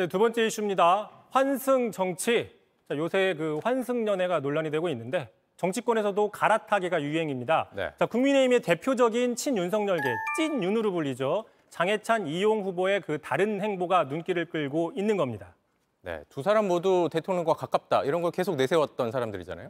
네, 두 번째 이슈입니다. 환승 정치. 자, 요새 그 환승 연애가 논란이 되고 있는데 정치권에서도 갈아타기가 유행입니다. 네. 자, 국민의힘의 대표적인 친윤석열계 찐윤으로 불리죠. 장해찬 이용 후보의 그 다른 행보가 눈길을 끌고 있는 겁니다. 네, 두 사람 모두 대통령과 가깝다 이런 걸 계속 내세웠던 사람들이잖아요.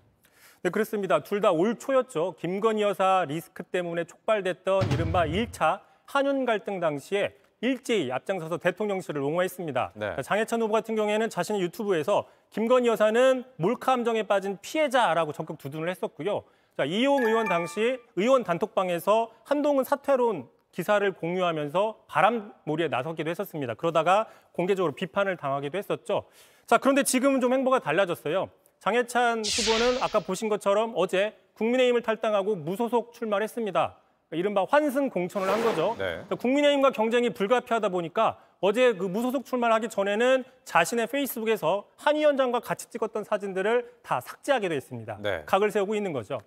네, 그렇습니다. 둘 다 올 초였죠. 김건희 여사 리스크 때문에 촉발됐던 이른바 1차 한윤 갈등 당시에 일제히 앞장서서 대통령실을 옹호했습니다. 네. 장해찬 후보 같은 경우에는 자신의 유튜브에서 김건희 여사는 몰카 함정에 빠진 피해자라고 적극 두둔을 했었고요. 자, 이용 의원 당시 의원 단톡방에서 한동훈 사퇴론 기사를 공유하면서 바람몰이에 나서기도 했었습니다. 그러다가 공개적으로 비판을 당하기도 했었죠. 자, 그런데 지금은 좀 행보가 달라졌어요. 장해찬 후보는 아까 보신 것처럼 어제 국민의힘을 탈당하고 무소속 출마를 했습니다. 그러니까 이른바 환승 공천을 한 거죠. 네. 국민의힘과 경쟁이 불가피하다 보니까 어제 그 무소속 출마하기 를 전에는 자신의 페이스북에서 한 위원장과 같이 찍었던 사진들을 다 삭제하게 돼 있습니다. 네. 각을 세우고 있는 거죠.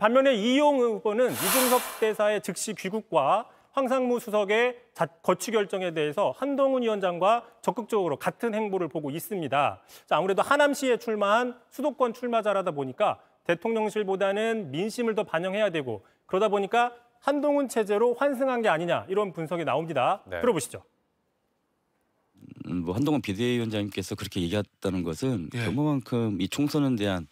반면에 이용 후보는 이종섭 대사의 즉시 귀국과 황상무 수석의 거취 결정에 대해서 한동훈 위원장과 적극적으로 같은 행보를 보고 있습니다. 아무래도 하남시에 출마한 수도권 출마자라다 보니까 대통령실보다는 민심을 더 반영해야 되고 그러다 보니까 한동훈 체제로 환승한 게 아니냐 이런 분석이 나옵니다. 네. 들어보시죠. 음, 뭐 한동훈 비대위원장님께서 그렇게 얘기했다는 것은 예. 만큼이 총선에 대한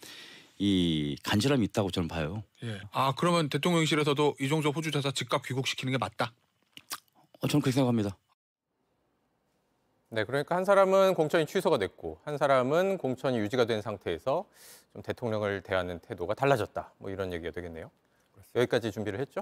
이 간절함이 있다고 저는 봐요. 예. 아 그러면 대통령실에서도 이종석 호주 자사 즉각 귀국시키는 게 맞다. 어, 저는 그렇게 생각합니다. 네, 그러니까 한 사람은 공천이 취소가 됐고 한 사람은 공천이 유지가 된 상태에서 좀 대통령을 대하는 태도가 달라졌다. 뭐 이런 얘기가 되겠네요. 여기까지 준비를 했죠?